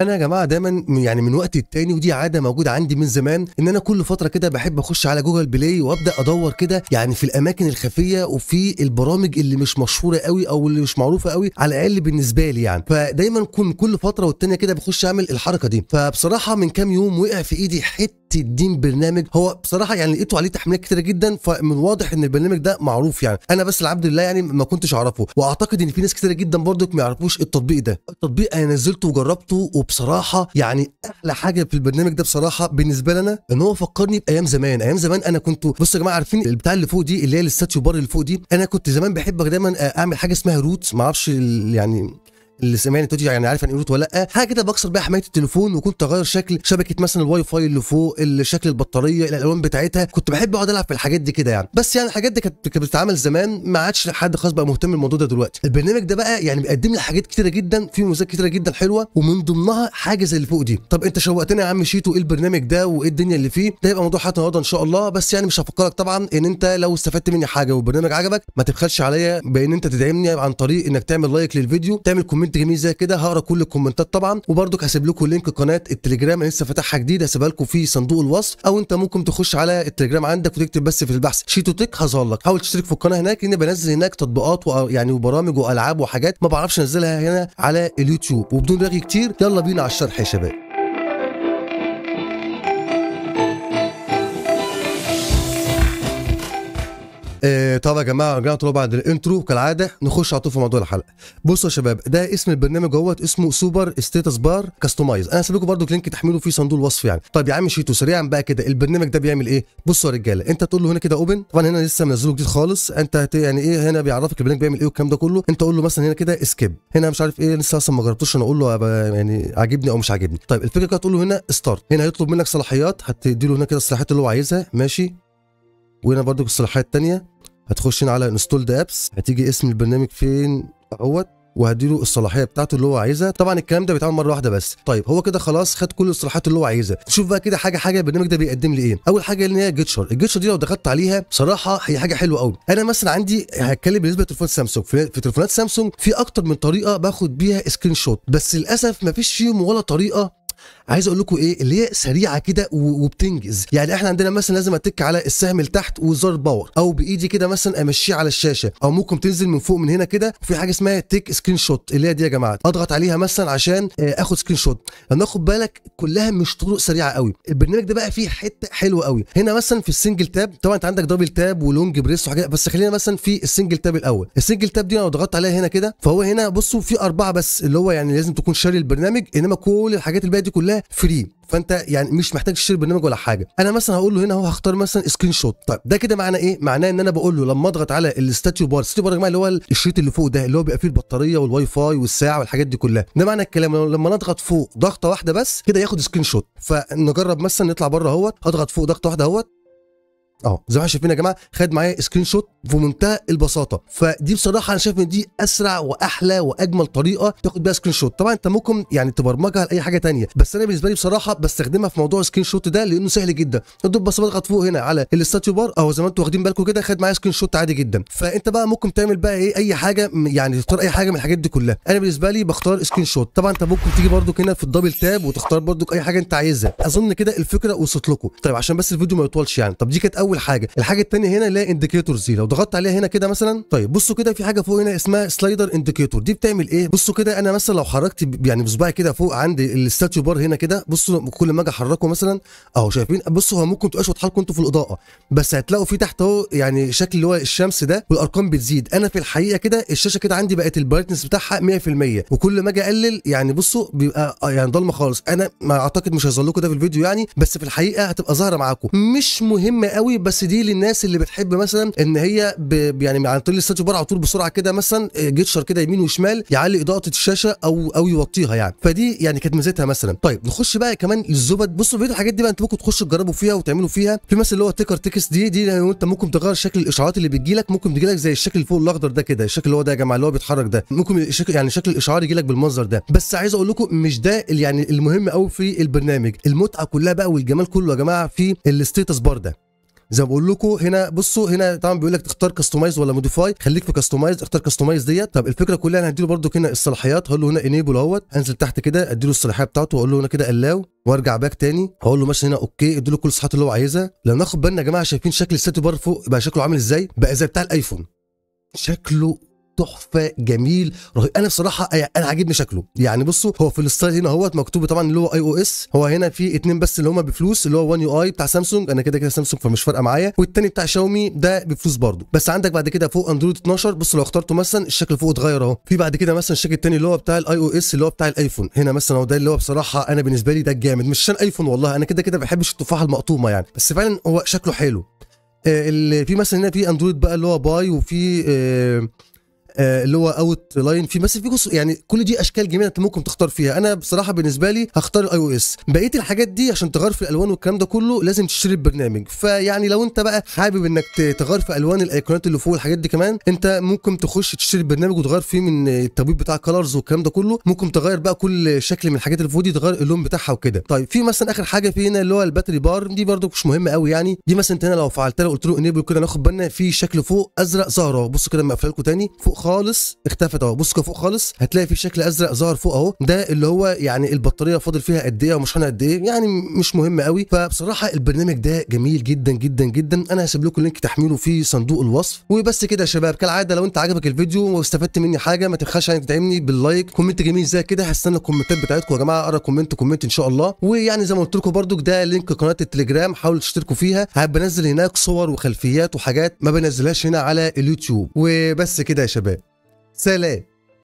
انا يا جماعه دايما يعني من وقت التاني ودي عاده موجوده عندي من زمان ان انا كل فتره كده بحب اخش على جوجل بلاي وابدا ادور كده يعني في الاماكن الخفيه وفي البرامج اللي مش مشهوره قوي او اللي مش معروفه قوي على الاقل بالنسبه لي يعني فدايما كل فتره والتانيه كده بخش اعمل الحركه دي فبصراحه من كام يوم وقع في ايدي حته الدين برنامج هو بصراحه يعني لقيته عليه تحميلات كتيره جدا فمن واضح ان البرنامج ده معروف يعني انا بس العبد الله يعني ما كنتش اعرفه واعتقد ان في ناس كتيره جدا برضك ما يعرفوش التطبيق ده التطبيق انا نزلته وجربته وبصراحه يعني احلى حاجه في البرنامج ده بصراحه بالنسبه لنا ان هو فكرني بايام زمان ايام زمان انا كنت بصوا يا جماعه عارفين البتاع اللي فوق دي اللي هي الاستاتيو بار اللي فوق دي انا كنت زمان بحب دايما اعمل حاجه اسمها روت ما اعرفش يعني اللي سامعني توتي يعني عارف يعني انا إيه قلت ولا لا حاجه كده بكسر بيها حمايه التليفون وكنت اغير شكل شبكه مثلا الواي فاي اللي فوق شكل البطاريه الالوان بتاعتها كنت بحب اقعد العب في الحاجات دي كده يعني بس يعني الحاجات دي كانت بتتعمل زمان ما عادش حد خاص بقى مهتم بالموضوع ده دلوقتي البرنامج ده بقى يعني بيقدم لي حاجات كتيره جدا فيه مميزات كتيره جدا حلوه ومن ضمنها حاجه زي اللي فوق دي طب انت شوقتني يا عم شيتو ايه البرنامج ده وايه الدنيا اللي فيه ده هيبقى موضوع حلقه النهارده ان شاء الله بس يعني مش هفكرك طبعا ان انت لو استفدت مني حاجه والبرنامج عجبك ما تبخلش عليا بان انت تدعمني عن طريق انك تعمل لايك للفيديو تعمل كومنت كومنت جميل زي كده هقرا كل الكومنتات طبعا وبرضك هسيب لكم لينك قناه التليجرام انا لسه فاتحها جديد هسيبها لكم في صندوق الوصف او انت ممكن تخش على التليجرام عندك وتكتب بس في البحث شيتو تك هظهر لك حاول تشترك في القناه هناك لان بنزل هناك تطبيقات يعني وبرامج والعاب وحاجات ما بعرفش انزلها هنا على اليوتيوب وبدون رغي كتير يلا بينا على الشرح يا شباب آه، طب يا جماعه رجعنا طلاب بعد الانترو كالعاده نخش على طول في موضوع الحلقه بصوا يا شباب ده اسم البرنامج اهوت اسمه سوبر ستيتس بار كاستمايز انا هسيب لكم برده لينك تحمله في صندوق الوصف يعني طب يا عم شيتو سريعا بقى كده البرنامج ده بيعمل ايه بصوا يا رجاله انت تقول له هنا كده اوبن طبعا هنا لسه منزله جديد خالص انت هت يعني ايه هنا بيعرفك البرنامج بيعمل ايه والكلام ده كله انت قول له مثلا هنا كده سكيب هنا مش عارف ايه لسه اصلا ما جربتوش انا اقول له يعني عاجبني او مش عاجبني طيب الفكره كده تقول له هنا ستارت هنا هيطلب منك صلاحيات هتدي له هنا كده الصلاحيات اللي هو عايزها ماشي وهنا برضو الصلاحيه الثانيه هنا على انستول ذا ابس هتيجي اسم البرنامج فين اهوت وهديله الصلاحيه بتاعته اللي هو عايزها طبعا الكلام ده بيتعمل مره واحده بس طيب هو كده خلاص خد كل الصلاحيات اللي هو عايزها نشوف بقى كده حاجه حاجه البرنامج ده بيقدم لي ايه اول حاجه اللي هي جيتشر الجيتشر دي لو دخلت عليها بصراحه هي حاجه حلوه قوي انا مثلا عندي هتكلم بالنسبه لتليفونات سامسونج في, في تليفونات سامسونج في اكتر من طريقه باخد بيها سكرين شوت بس للاسف مفيش فيهم ولا طريقه عايز اقول لكم ايه اللي هي سريعه كده وبتنجز يعني احنا عندنا مثلا لازم اتك على السهم لتحت وزار باور او بايدي كده مثلا امشيه على الشاشه او ممكن تنزل من فوق من هنا كده وفي حاجه اسمها تيك سكرين شوت اللي هي دي يا جماعه اضغط عليها مثلا عشان آه، اخد سكرين شوت ناخد بالك كلها مش طرق سريعه قوي البرنامج ده بقى فيه حته حلوه قوي هنا مثلا في السنجل تاب طبعا انت عندك دبل تاب ولونج بريس وحاجات بس خلينا مثلا في السنجل تاب الاول السنجل تاب دي لو ضغطت عليها هنا كده فهو هنا بصوا في اربعه بس اللي هو يعني لازم تكون شاري البرنامج انما كل الحاجات الباقيه دي كلها فري فانت يعني مش محتاج تشتري برنامج ولا حاجه انا مثلا هقول له هنا اهو هختار مثلا سكرين شوت طيب ده كده معناه ايه معناه ان انا بقول له لما اضغط على الاستاتيو بار الاستاتيو بار يا جماعه اللي هو الشريط اللي فوق ده اللي هو بيبقى فيه البطاريه والواي فاي والساعه والحاجات دي كلها ده معنى الكلام لما نضغط فوق ضغطه واحده بس كده ياخد سكرين شوت فنجرب مثلا نطلع بره اهوت اضغط فوق ضغطه واحده اهوت اهو زي ما احنا شايفين يا جماعه خد معايا سكرين شوت في منتهى البساطه فدي بصراحه انا شايف ان دي اسرع واحلى واجمل طريقه تاخد بيها سكرين شوت طبعا انت ممكن يعني تبرمجها لاي حاجه ثانيه بس انا بالنسبه لي بصراحه بستخدمها في موضوع سكرين شوت ده لانه سهل جدا ادوب بس بضغط فوق هنا على الاستاتيو بار اهو زي ما انتم واخدين بالكم كده خد معايا سكرين شوت عادي جدا فانت بقى ممكن تعمل بقى ايه اي حاجه يعني تختار اي حاجه من الحاجات دي كلها انا بالنسبه لي بختار سكرين شوت طبعا انت ممكن تيجي برضك هنا في الدبل تاب وتختار برضك اي حاجه انت عايزها اظن كده الفكره وصلت لكم طيب عشان بس الفيديو ما يطولش يعني طب دي كانت اول حاجه الحاجه الثانيه هنا لا انديكيتورز لو ضغطت عليها هنا كده مثلا طيب بصوا كده في حاجه فوق هنا اسمها سلايدر انديكيتور دي بتعمل ايه بصوا كده انا مثلا لو حركت يعني بصباعي كده فوق عندي الستاتيو بار هنا كده بصوا كل ما اجي احركه مثلا اهو شايفين بصوا هو ممكن تبقاش واضحه لكم انتوا في الاضاءه بس هتلاقوا في تحت اهو يعني شكل اللي هو الشمس ده والارقام بتزيد انا في الحقيقه كده الشاشه كده عندي بقت البرايتنس بتاعها 100% وكل ما اجي اقلل يعني بصوا بيبقى آه يعني ضلمه خالص انا ما اعتقد مش هيظهر لكم ده في الفيديو يعني بس في الحقيقه هتبقى ظاهره معاكم مش مهمه قوي بس دي للناس اللي بتحب مثلا ان هي ب... يعني عن طريق الستاتيك بره على طول بسرعه كده مثلا آه، جيتشر كده يمين وشمال يعلي اضاءه الشاشه او او يوطيها يعني فدي يعني كانت ميزتها مثلا طيب نخش بقى كمان للزبد بصوا الفيديو الحاجات دي بقى انتوا ممكن تخشوا تجربوا فيها وتعملوا فيها في مثلا اللي هو تيكر تكست دي دي يعني انت ممكن تغير شكل الاشعارات اللي بتجي لك ممكن تجي لك زي الشكل اللي فوق الاخضر ده كده الشكل اللي هو ده يا جماعه اللي هو بيتحرك ده ممكن الشكل يعني شكل الاشعار يجي لك بالمنظر ده بس عايز اقول لكم مش ده يعني المهم قوي في البرنامج المتعه كلها بقى والجمال كله يا جماعه في الاستيتس بار ده زي ما بقول لكم هنا بصوا هنا طبعا بيقول لك تختار كاستمايز ولا موديفاي خليك في كاستمايز اختار كاستمايز ديت طب الفكره كلها انا هديله برده هنا الصلاحيات هقول له هنا انيبل اهوت انزل تحت كده اديله الصلاحيه بتاعته واقول له هنا كده الاو وارجع باك تاني هقول له ماشي هنا اوكي اديله كل الصلاحيات اللي هو عايزها لو ناخد بالنا يا جماعه شايفين شكل السيتي بار فوق بقى شكله عامل ازاي بقى زي بتاع الايفون شكله تحفه جميل رهيب انا بصراحه انا عاجبني شكله يعني بصوا هو في الستايل هنا اهوت مكتوب طبعا اللي هو اي او اس هو هنا في اتنين بس اللي هم بفلوس اللي هو 1 يو اي بتاع سامسونج انا كده كده سامسونج فمش فارقه معايا والتاني بتاع شاومي ده بفلوس برضه بس عندك بعد كده فوق اندرويد 12 بص لو اخترته مثلا الشكل فوق اتغير اهو في بعد كده مثلا الشكل التاني اللي هو بتاع الاي او اس اللي هو بتاع الايفون هنا مثلا هو ده اللي هو بصراحه انا بالنسبه لي ده الجامد مش عشان ايفون والله انا كده كده ما بحبش التفاحه المقطومه يعني بس فعلا هو شكله حلو آه، اللي في مثلا هنا في اندرويد بقى اللي هو باي وفي آه، آه، اللي هو اوت لاين في بس في يعني كل دي اشكال جميله انت ممكن تختار فيها انا بصراحه بالنسبه لي هختار الاي او اس بقيه الحاجات دي عشان تغير في الالوان والكلام ده كله لازم تشتري البرنامج فيعني لو انت بقى حابب انك تغير في الوان الايقونات اللي فوق الحاجات دي كمان انت ممكن تخش تشتري البرنامج وتغير فيه من التطبيق بتاع كلرز والكلام ده كله ممكن تغير بقى كل شكل من الحاجات اللي فوق دي تغير اللون بتاعها وكده طيب في مثلا اخر حاجه في هنا اللي هو الباتري بار دي برده مش مهمه قوي يعني دي مثلا انت هنا لو فعلتها قلت له انيبل كده ناخد بالنا في شكل فوق ازرق زهره بص كده لما لكم تاني فوق خالص اختفت اهو بص كده فوق خالص هتلاقي في شكل ازرق ظهر فوق اهو ده اللي هو يعني البطاريه فاضل فيها قد ايه ومشحونها قد ايه يعني مش مهم قوي فبصراحه البرنامج ده جميل جدا جدا جدا انا هسيب لكم لينك تحميله في صندوق الوصف وبس كده يا شباب كالعاده لو انت عجبك الفيديو واستفدت مني حاجه ما تبخلش عليك تدعمني باللايك كومنت جميل زي كده هستنى الكومنتات بتاعتكم يا جماعه اقرا كومنت كومنت ان شاء الله ويعني زي ما قلت لكم برده ده لينك قناه التليجرام حاولوا تشتركوا فيها هبقى هناك صور وخلفيات وحاجات ما بنزلهاش هنا على اليوتيوب وبس كده يا شباب SL